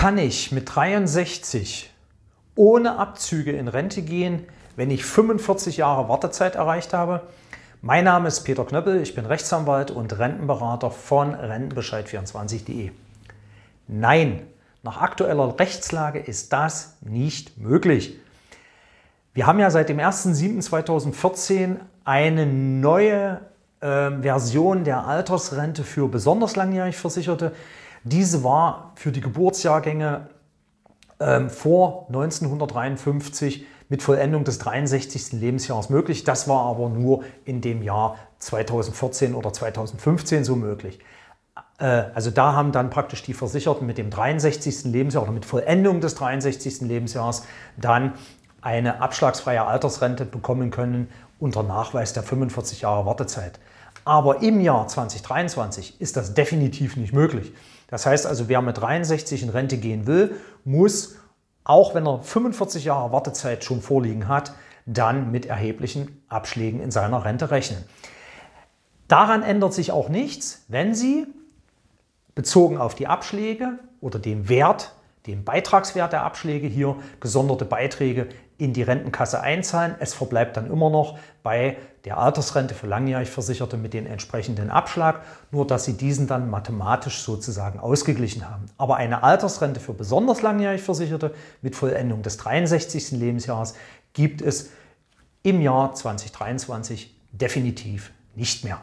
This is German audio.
kann ich mit 63 ohne Abzüge in Rente gehen, wenn ich 45 Jahre Wartezeit erreicht habe? Mein Name ist Peter Knöppel, ich bin Rechtsanwalt und Rentenberater von Rentenbescheid24.de. Nein, nach aktueller Rechtslage ist das nicht möglich. Wir haben ja seit dem 1.7.2014 eine neue äh, Version der Altersrente für besonders langjährig Versicherte. Diese war für die Geburtsjahrgänge ähm, vor 1953 mit Vollendung des 63. Lebensjahres möglich. Das war aber nur in dem Jahr 2014 oder 2015 so möglich. Äh, also da haben dann praktisch die Versicherten mit dem 63. Lebensjahr oder mit Vollendung des 63. Lebensjahres dann eine abschlagsfreie Altersrente bekommen können unter Nachweis der 45 Jahre Wartezeit. Aber im Jahr 2023 ist das definitiv nicht möglich. Das heißt also, wer mit 63 in Rente gehen will, muss, auch wenn er 45 Jahre Wartezeit schon vorliegen hat, dann mit erheblichen Abschlägen in seiner Rente rechnen. Daran ändert sich auch nichts, wenn Sie bezogen auf die Abschläge oder den Wert, den Beitragswert der Abschläge hier gesonderte Beiträge in die Rentenkasse einzahlen. Es verbleibt dann immer noch bei der Altersrente für langjährig Versicherte mit dem entsprechenden Abschlag, nur dass sie diesen dann mathematisch sozusagen ausgeglichen haben. Aber eine Altersrente für besonders langjährig Versicherte mit Vollendung des 63. Lebensjahres gibt es im Jahr 2023 definitiv nicht mehr.